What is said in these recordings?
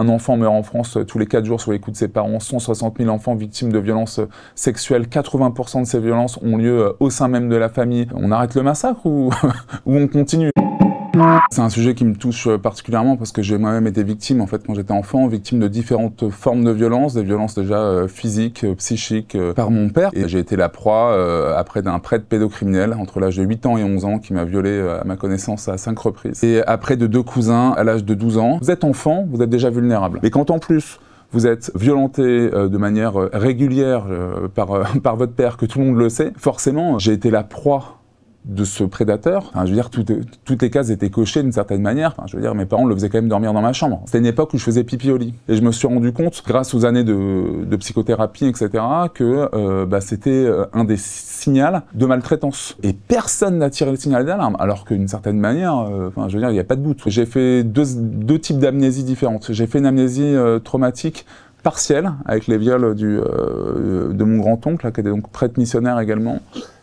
Un enfant meurt en France euh, tous les 4 jours sur les coups de ses parents. 160 000 enfants victimes de violences euh, sexuelles. 80% de ces violences ont lieu euh, au sein même de la famille. On arrête le massacre ou, ou on continue c'est un sujet qui me touche euh, particulièrement parce que j'ai moi-même été victime en fait quand j'étais enfant, victime de différentes formes de violences, des violences déjà euh, physiques, euh, psychiques par mon père. Et j'ai été la proie après d'un prêtre pédocriminel entre l'âge de 8 ans et 11 ans qui m'a violé à ma connaissance à 5 reprises. Et après de deux cousins à l'âge de 12 ans. Vous êtes enfant, vous êtes déjà vulnérable. Mais quand en plus vous êtes violenté de manière régulière par, par votre père, que tout le monde le sait, forcément j'ai été la proie de ce prédateur. Enfin, je veux dire, toutes, les cases étaient cochées d'une certaine manière. Enfin, je veux dire, mes parents le faisaient quand même dormir dans ma chambre. C'était une époque où je faisais pipi au lit. Et je me suis rendu compte, grâce aux années de, psychothérapie, etc., que euh, bah, c'était euh, un des signaux de maltraitance. Et personne n'a tiré le signal d'alarme, alors qu'une certaine manière, euh, enfin, je veux dire, il n'y a pas de doute. J'ai fait deux, types d'amnésie différentes. J'ai fait une amnésie traumatique partielle, avec les viols de mon grand-oncle, qui était donc prêtre missionnaire également.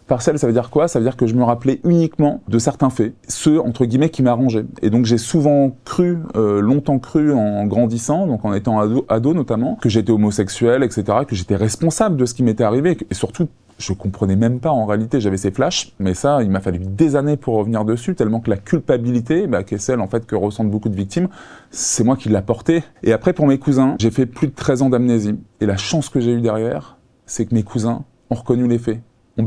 Partiel, ça veut dire quoi Ça veut dire que je me rappelais uniquement de certains faits, ceux entre guillemets qui m'arrangeaient. Et donc j'ai souvent cru, euh, longtemps cru en grandissant, donc en étant ado, ado notamment, que j'étais homosexuel, etc., que j'étais responsable de ce qui m'était arrivé, et surtout je comprenais même pas en réalité, j'avais ces flashs, mais ça, il m'a fallu des années pour revenir dessus, tellement que la culpabilité, bah, qui est celle en fait que ressentent beaucoup de victimes, c'est moi qui l'a portée. Et après, pour mes cousins, j'ai fait plus de 13 ans d'amnésie. Et la chance que j'ai eue derrière, c'est que mes cousins ont reconnu les faits on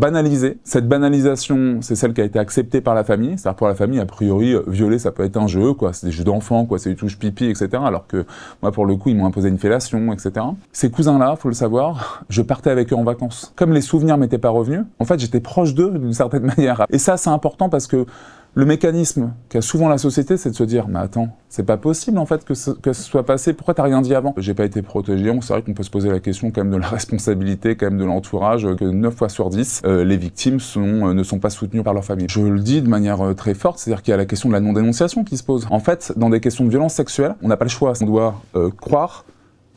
Cette banalisation, c'est celle qui a été acceptée par la famille. C'est-à-dire pour la famille, a priori, euh, violer, ça peut être un jeu, quoi. C'est des jeux d'enfants, quoi. C'est du touche pipi, etc. Alors que moi, pour le coup, ils m'ont imposé une fellation, etc. Ces cousins-là, faut le savoir, je partais avec eux en vacances. Comme les souvenirs m'étaient pas revenus, en fait, j'étais proche d'eux d'une certaine manière. Et ça, c'est important parce que le mécanisme qu'a souvent la société, c'est de se dire, mais attends, c'est pas possible en fait que ce, soit passé, pourquoi t'as rien dit avant J'ai pas été protégé, c'est vrai qu'on peut se poser la question quand même de la responsabilité, quand même de l'entourage, que 9 fois sur 10, euh, les victimes euh, ne sont pas soutenues par leur famille. Je le dis de manière euh, très forte, c'est-à-dire qu'il y a la question de la non-dénonciation qui se pose. En fait, dans des questions de violence sexuelle, on n'a pas le choix, on doit croire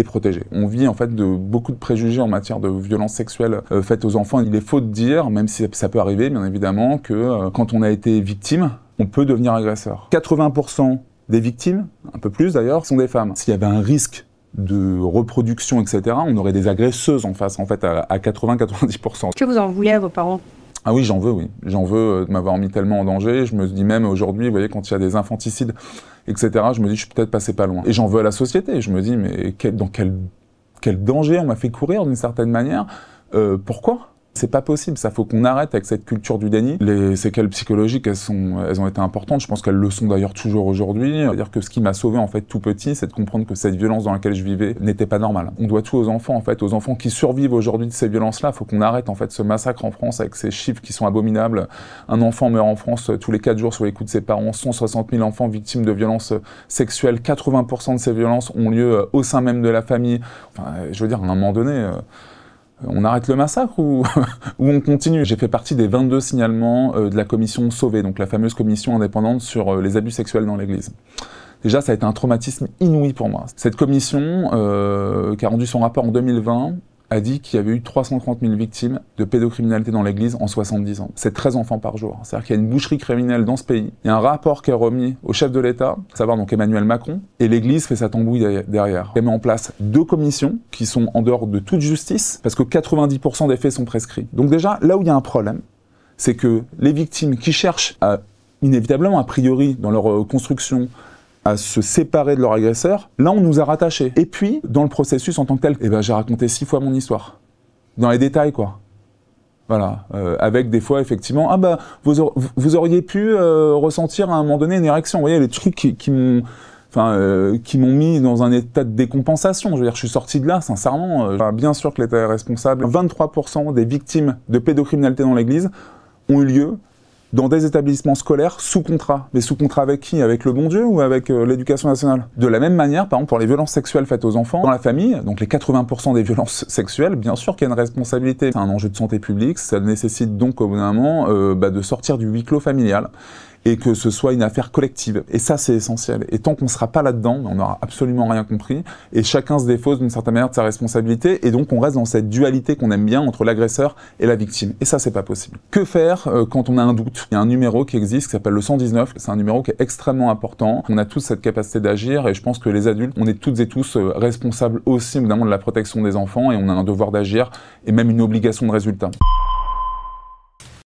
protégé. On vit en fait de beaucoup de préjugés en matière de violences sexuelles euh, faites aux enfants. Il est faux de dire, même si ça peut arriver bien évidemment, que euh, quand on a été victime, on peut devenir agresseur. 80% des victimes, un peu plus d'ailleurs, sont des femmes. S'il y avait un risque de reproduction, etc., on aurait des agresseuses en face, en fait, à, à 80-90%. Que vous en voulez à vos parents ah oui, j'en veux, oui. J'en veux euh, de m'avoir mis tellement en danger. Je me dis même aujourd'hui, vous voyez, quand il y a des infanticides, etc., je me dis, je suis peut-être passé pas loin. Et j'en veux à la société. Je me dis, mais quel, dans quel, quel danger on m'a fait courir d'une certaine manière euh, Pourquoi c'est pas possible, ça faut qu'on arrête avec cette culture du déni. Les séquelles psychologiques, elles, sont, elles ont été importantes, je pense qu'elles le sont d'ailleurs toujours aujourd'hui. C'est-à-dire que ce qui m'a sauvé en fait tout petit, c'est de comprendre que cette violence dans laquelle je vivais n'était pas normale. On doit tout aux enfants en fait, aux enfants qui survivent aujourd'hui de ces violences-là. Faut qu'on arrête en fait ce massacre en France avec ces chiffres qui sont abominables. Un enfant meurt en France euh, tous les quatre jours sur les coups de ses parents, 160 000 enfants victimes de violences euh, sexuelles, 80% de ces violences ont lieu euh, au sein même de la famille. je veux dire, à un moment donné... Euh, on arrête le massacre ou, on continue J'ai fait partie des 22 signalements euh, de la commission sauvée, donc la fameuse commission indépendante sur euh, les abus sexuels dans l'Église. Déjà, ça a été un traumatisme inouï pour moi. Cette commission, qui a rendu son rapport en 2020, a dit qu'il y avait eu 330 000 victimes de pédocriminalité dans l'Église en 70 ans. C'est 13 enfants par jour. C'est-à-dire qu'il y a une boucherie criminelle dans ce pays. Il y a un rapport qui est remis au chef de l'État, à savoir donc Emmanuel Macron, et l'Église fait sa tambouille derrière. Elle met en place deux commissions qui sont en dehors de toute justice, parce que 90% des faits sont prescrits. Donc déjà, là où il y a un problème, c'est que les victimes qui cherchent inévitablement, a priori, dans leur euh, construction, à se séparer de leur agresseur, là on nous a rattachés. Et puis, dans le processus en tant que tel, eh ben, j'ai raconté six fois mon histoire. Dans les détails, quoi. Voilà, euh, avec des fois effectivement, ah bah vous, auriez pu euh, ressentir à un moment donné une érection. Vous voyez les trucs qui, m'ont, enfin euh, qui m'ont mis dans un état de décompensation. Je veux dire, je suis sorti de là, sincèrement. bien sûr que l'État est responsable. 23% des victimes de pédocriminalité dans l'Église ont eu lieu dans des établissements scolaires sous contrat. Mais sous contrat avec qui Avec le bon Dieu ou avec euh, l'éducation nationale De la même manière, par exemple, pour les violences sexuelles faites aux enfants, dans la famille, donc les 80% des violences sexuelles, bien sûr qu'il y a une responsabilité. C'est un enjeu de santé publique, ça nécessite donc au moment euh, bah, de sortir du huis clos familial et que ce soit une affaire collective. Et ça, c'est essentiel. Et tant qu'on ne sera pas là-dedans, on n'aura absolument rien compris, et chacun se défausse d'une certaine manière de sa responsabilité, et donc on reste dans cette dualité qu'on aime bien entre l'agresseur et la victime. Et ça, c'est pas possible. Que faire euh, quand on a un doute Il y a un numéro qui existe qui s'appelle le 119, c'est un numéro qui est extrêmement important. On a tous cette capacité d'agir, et je pense que les adultes, on est toutes et tous euh, responsables aussi, évidemment, de la protection des enfants, et on a un devoir d'agir, et même une obligation de résultat.